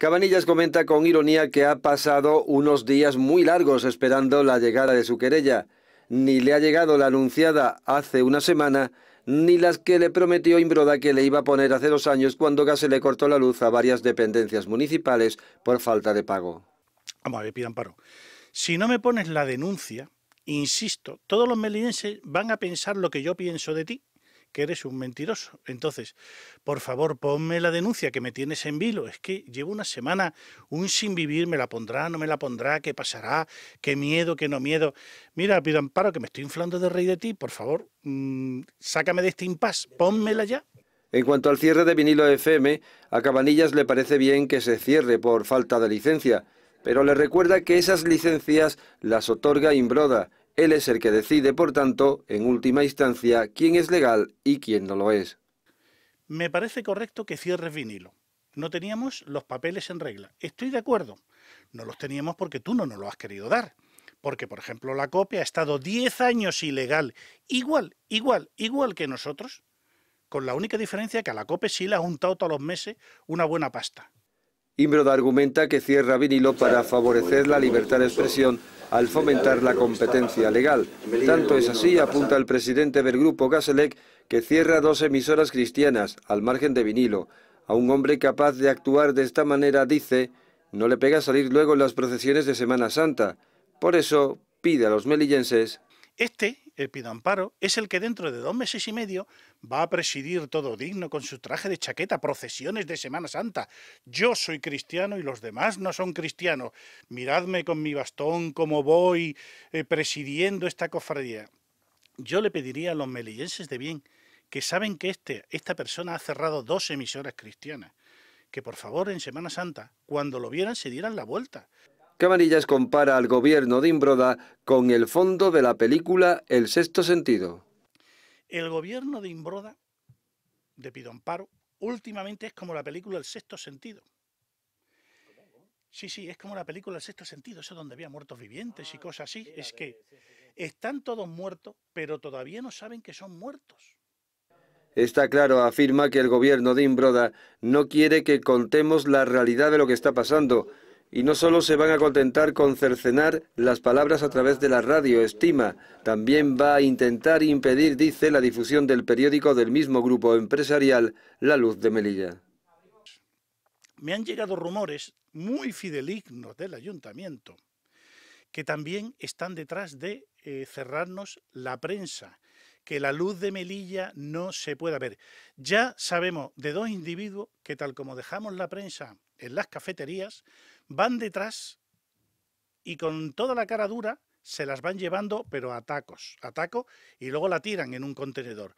Cabanillas comenta con ironía que ha pasado unos días muy largos esperando la llegada de su querella. Ni le ha llegado la anunciada hace una semana, ni las que le prometió Imbroda que le iba a poner hace dos años cuando se le cortó la luz a varias dependencias municipales por falta de pago. Vamos a ver, pidan paro. Si no me pones la denuncia, insisto, todos los melinenses van a pensar lo que yo pienso de ti que eres un mentiroso. Entonces, por favor, ponme la denuncia que me tienes en vilo. Es que llevo una semana, un sin vivir, me la pondrá, no me la pondrá, qué pasará, qué miedo, qué no miedo. Mira, pido amparo, que me estoy inflando de rey de ti, por favor, mm, sácame de este impas, ponmela ya. En cuanto al cierre de vinilo FM, a Cabanillas le parece bien que se cierre por falta de licencia, pero le recuerda que esas licencias las otorga Imbroda él es el que decide, por tanto, en última instancia, quién es legal y quién no lo es. Me parece correcto que cierres vinilo. No teníamos los papeles en regla. Estoy de acuerdo. No los teníamos porque tú no nos lo has querido dar. Porque, por ejemplo, la copia ha estado 10 años ilegal, igual, igual, igual que nosotros, con la única diferencia que a la COPE sí le ha juntado todos los meses una buena pasta. Imbroda argumenta que cierra vinilo para favorecer la libertad de expresión al fomentar la competencia legal. Tanto es así, apunta el presidente del grupo Gaselec, que cierra dos emisoras cristianas al margen de vinilo. A un hombre capaz de actuar de esta manera, dice, no le pega salir luego en las procesiones de Semana Santa. Por eso pide a los melillenses. Este el Pidamparo es el que dentro de dos meses y medio va a presidir todo digno con su traje de chaqueta procesiones de Semana Santa. Yo soy cristiano y los demás no son cristianos. Miradme con mi bastón como voy eh, presidiendo esta cofradía. Yo le pediría a los melillenses de bien que saben que este, esta persona ha cerrado dos emisoras cristianas que por favor en Semana Santa, cuando lo vieran, se dieran la vuelta. Camarillas compara al gobierno de Imbroda con el fondo de la película El sexto sentido. El gobierno de Imbroda, de Pido Amparo, últimamente es como la película El sexto sentido. Sí, sí, es como la película El sexto sentido, eso donde había muertos vivientes y ah, cosas así. es que están todos muertos, pero todavía no saben que son muertos. Está claro, afirma que el gobierno de Imbroda no quiere que contemos la realidad de lo que está pasando, y no solo se van a contentar con cercenar las palabras a través de la radio, estima, también va a intentar impedir, dice, la difusión del periódico del mismo grupo empresarial, La Luz de Melilla. Me han llegado rumores muy fidelignos del ayuntamiento, que también están detrás de eh, cerrarnos la prensa, que la luz de Melilla no se pueda ver. Ya sabemos de dos individuos que tal como dejamos la prensa en las cafeterías, van detrás y con toda la cara dura se las van llevando, pero a tacos, a taco, y luego la tiran en un contenedor.